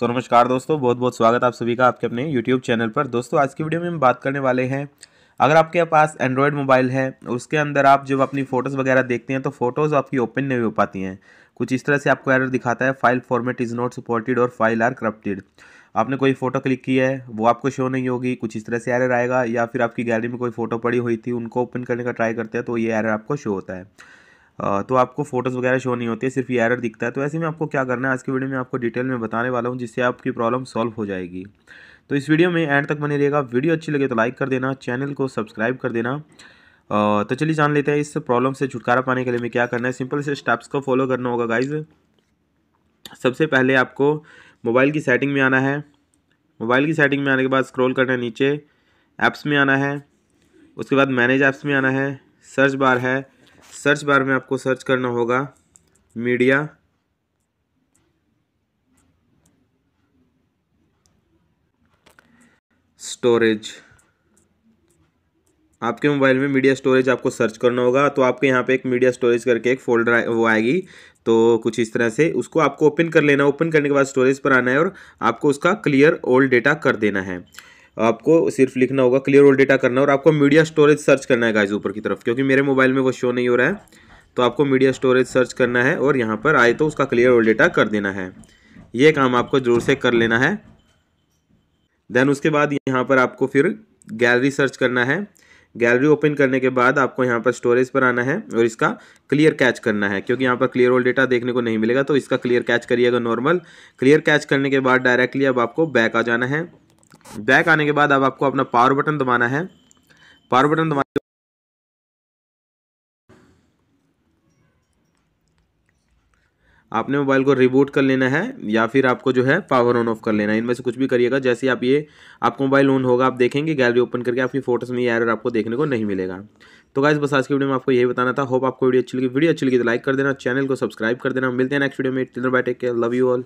सो नमस्कार दोस्तों बहुत बहुत स्वागत आप सभी का आपके अपने यूट्यूब चैनल पर दोस्तों आज की वीडियो में हम बात करने वाले हैं अगर आपके पास एंड्रॉयड मोबाइल है उसके अंदर आप जब अपनी फ़ोटोज़ वगैरह देखते हैं तो फ़ोटोज़ आपकी ओपन नहीं हो पाती हैं कुछ इस तरह से आपको एरर दिखाता है file format is not supported और फाइल आर करप्टेड आपने कोई फ़ोटो क्लिक की है वो आपको शो नहीं होगी कुछ इस तरह से एरर आएगा या फिर आपकी गैलरी में कोई फ़ोटो पड़ी हुई थी उनको ओपन करने का ट्राई करते हैं तो ये एरर आपको शो होता है तो आपको फोटोज़ वगैरह शो नहीं होती है सिर्फ ये एरर दिखता है तो ऐसे में आपको क्या करना है आज की वीडियो में आपको डिटेल में बताने वाला हूँ जिससे आपकी प्रॉब्लम सॉल्व हो जाएगी तो इस वीडियो में एंड तक बने रहेगा वीडियो अच्छी लगे तो लाइक कर देना चैनल को सब्सक्राइब कर देना तो चलिए जान लेते हैं इस प्रॉब्लम से छुटकारा पाने के लिए हमें क्या करना है सिंपल से स्टेप्स को फॉलो करना होगा गाइज सबसे पहले आपको मोबाइल की सेटिंग में आना है मोबाइल की सेटिंग में आने के बाद स्क्रॉल करना है नीचे ऐप्स में आना है उसके बाद मैनेज ऐप्स में आना है सर्च बार है सर्च बार में आपको सर्च करना होगा मीडिया स्टोरेज आपके मोबाइल में मीडिया स्टोरेज आपको सर्च करना होगा तो आपके यहाँ पे एक मीडिया स्टोरेज करके एक फोल्डर वो आएगी तो कुछ इस तरह से उसको आपको ओपन कर लेना ओपन करने के बाद स्टोरेज पर आना है और आपको उसका क्लियर ओल्ड डेटा कर देना है आपको सिर्फ लिखना होगा क्लियर ऑल डेटा करना और आपको मीडिया स्टोरेज सर्च करना है गाइज ऊपर की तरफ क्योंकि मेरे मोबाइल में वो शो नहीं हो रहा है तो आपको मीडिया स्टोरेज सर्च करना है और यहाँ पर आए तो उसका क्लियर ऑल डेटा कर देना है ये काम आपको ज़रूर से कर लेना है देन उसके बाद यहाँ पर आपको फिर गैलरी सर्च करना है गैलरी ओपन करने के बाद आपको यहाँ पर स्टोरेज पर आना है और इसका क्लियर कैच करना है क्योंकि यहाँ पर क्लियर ऑल डेटा देखने को नहीं मिलेगा तो इसका क्लियर कैच करिएगा नॉर्मल क्लियर कैच करने के बाद डायरेक्टली अब आपको बैक आ जाना है बैक आने के बाद अब आपको अपना पावर बटन दबाना है पावर बटन दबाने आपने मोबाइल को रिबूट कर लेना है या फिर आपको जो है पावर ऑन ऑफ कर लेना है इनमें से कुछ भी करिएगा जैसे आप ये आपको मोबाइल ऑन होगा आप देखेंगे गैलरी ओपन करके आपकी फोटोज में ये एरर आपको देखने को नहीं मिलेगा तो गाइज बस आज की वीडियो में आपको यही बताना था होप आपको वीडियो अच्छी लगी वीडियो अच्छी लगी तो लाइक कर देना चैनल को सब्सक्राइब कर देना मिलते हैं नेक्स्ट वीडियो में टिलर बाय टेक लव यू ऑल